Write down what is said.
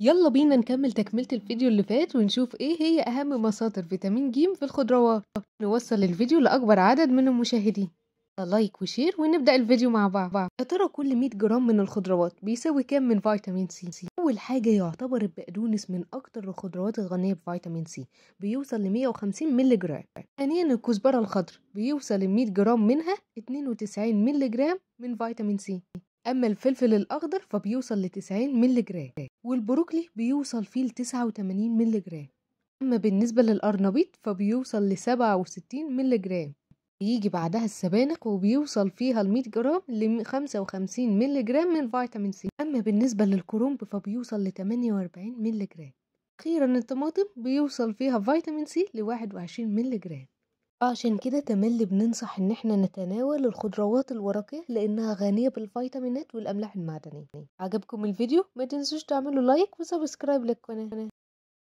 يلا بينا نكمل تكملة الفيديو اللي فات ونشوف ايه هي اهم مصادر فيتامين جيم في الخضروات نوصل الفيديو لاكبر عدد من المشاهدين لايك وشير ونبدأ الفيديو مع بعض يا ترى كل 100 جرام من الخضروات بيساوي كام من فيتامين سي أول حاجة يعتبر البقدونس من أكتر الخضروات الغنية بفيتامين سي بيوصل ل 150 مللي جرام ثانيا الكزبرة الخضر بيوصل ل 100 جرام منها 92 مللي جرام من فيتامين سي أما الفلفل الأخضر فبيوصل لتسعين مللي جرام والبروكلي بيوصل فيه لتسعة وتمانين مللي جرام أما بالنسبة للأرنبيط فبيوصل لسبعة وستين مللي جرام يجي بعدها السبانخ وبيوصل فيها 100 جرام لخمسة وخمسين مللي جرام من فيتامين سي أما بالنسبة للكرنب فبيوصل لتمانية وأربعين مللي جرام أخيرا الطماطم بيوصل فيها فيتامين سي لواحد وعشرين مللي جرام عشان كده تملي بننصح إن إحنا نتناول الخضروات الورقية لأنها غنية بالفيتامينات والأملاح المعدنية عجبكم الفيديو؟ ما تنسوش تعملوا لايك وسبسكرايب للقناة